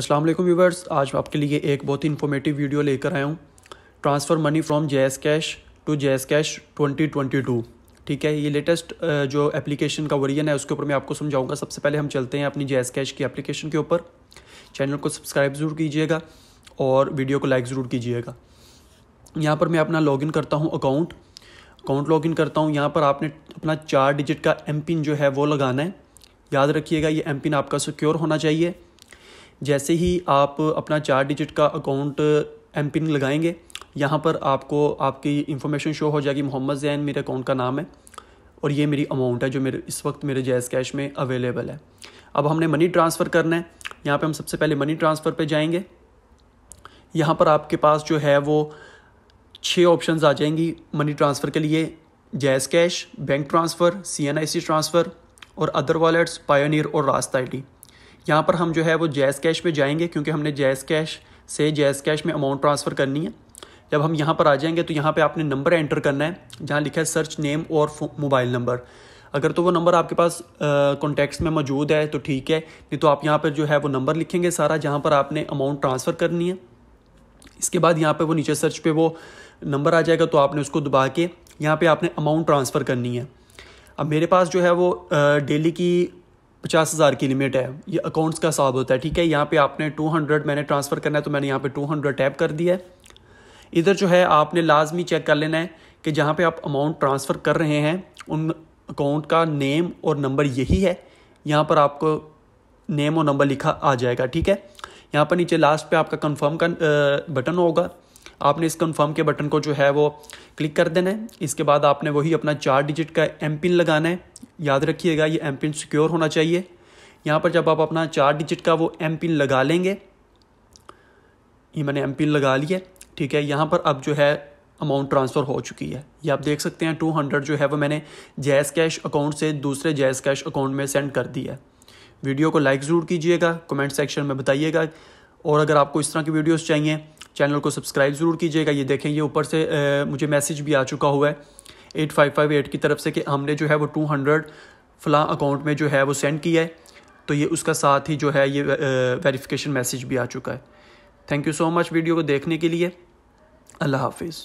अस्सलाम वालेकुम व्यूवर्स आज आपके लिए एक बहुत ही इन्फॉर्मेटिव वीडियो लेकर आया हूँ transfer money from JazzCash to JazzCash twenty twenty two ठीक है ये लेटेस्ट जो एप्लीकेशन का वर्जन है उसके ऊपर मैं आपको समझाऊंगा सबसे पहले हम चलते हैं अपनी जे कैश की एप्लीकेशन के ऊपर चैनल को सब्सक्राइब ज़रूर कीजिएगा और वीडियो को लाइक ज़रूर कीजिएगा यहाँ पर मैं अपना लॉगिन करता हूँ अकाउंट अकाउंट लॉगिन करता हूँ यहाँ पर आपने अपना चार डिजिट का एम पिन जो है वो लगाना है याद रखिएगा ये एम पिन आपका सिक्योर होना चाहिए जैसे ही आप अपना चार डिजिट का अकाउंट एम पिन लगाएंगे यहाँ पर आपको आपकी इन्फॉर्मेशन शो हो जाएगी मोहम्मद जैन मेरे अकाउंट का नाम है और ये मेरी अमाउंट है जो मेरे इस वक्त मेरे जैज़ कैश में अवेलेबल है अब हमने मनी ट्रांसफ़र करना है यहाँ पे हम सबसे पहले मनी ट्रांसफ़र पे जाएंगे यहाँ पर आपके पास जो है वो छः ऑप्शंस आ जाएंगी मनी ट्रांसफ़र के लिए JazzCash bank transfer C N I C transfer और अदर वॉलेट्स पायोनियर और रास्ता आई डी यहाँ पर हम जो है वो जैस कैश पर जाएंगे क्योंकि हमने जैस कैश से जैस कैश में अमाउंट ट्रांसफ़र करनी है जब हम यहाँ पर आ जाएंगे तो यहाँ पे आपने नंबर एंटर करना है जहाँ लिखा है सर्च नेम और मोबाइल नंबर अगर तो वो नंबर आपके पास कॉन्टैक्ट्स में मौजूद है तो ठीक है नहीं तो आप यहाँ पर जो है वो नंबर लिखेंगे सारा जहाँ पर आपने अमाउंट ट्रांसफ़र करनी है इसके बाद यहाँ पर वो नीचे सर्च पे वो नंबर आ जाएगा तो आपने उसको दबा के यहाँ पे आपने अमाउंट ट्रांसफ़र करनी है अब मेरे पास जो है वो डेली की पचास हज़ार की लिमिट है ये अकाउंट्स का हिसाब होता है ठीक है यहाँ पे आपने टू हंड्रेड मैंने ट्रांसफ़र करना है तो मैंने यहाँ पे टू हंड्रेड टैप कर दिया है इधर जो है आपने लाजमी चेक कर लेना है कि जहाँ पे आप अमाउंट ट्रांसफ़र कर रहे हैं उन अकाउंट का नेम और नंबर यही है यहाँ पर आपको नेम और नंबर लिखा आ जाएगा ठीक है यहाँ पर नीचे लास्ट पर आपका कन्फर्म का बटन होगा आपने इस कन्फर्म के बटन को जो है वो क्लिक कर देना है इसके बाद आपने वही अपना चार डिजिट का एम पिन लगाना है याद रखिएगा ये एम पिन सिक्योर होना चाहिए यहाँ पर जब आप अपना चार डिजिट का वो एम पिन लगा लेंगे ये मैंने एम पिन लगा लिया ठीक है यहाँ पर अब जो है अमाउंट ट्रांसफ़र हो चुकी है ये आप देख सकते हैं टू हंड्रेड जो है वो मैंने जैस कैश अकाउंट से दूसरे जैस कैश अकाउंट में सेंड कर दिया है वीडियो को लाइक ज़रूर कीजिएगा कमेंट सेक्शन में बताइएगा और अगर आपको इस तरह की वीडियोस चाहिए चैनल को सब्सक्राइब ज़रूर कीजिएगा ये देखें ये ऊपर से आ, मुझे मैसेज भी आ चुका हुआ है एट फाइव फाइव एट की तरफ से कि हमने जो है वो टू हंड्रेड फ़लाँ अकाउंट में जो है वो सेंड किया है तो ये उसका साथ ही जो है ये वेरिफिकेशन मैसेज भी आ चुका है thank you so much video को देखने के लिए अल्लाह हाफिज़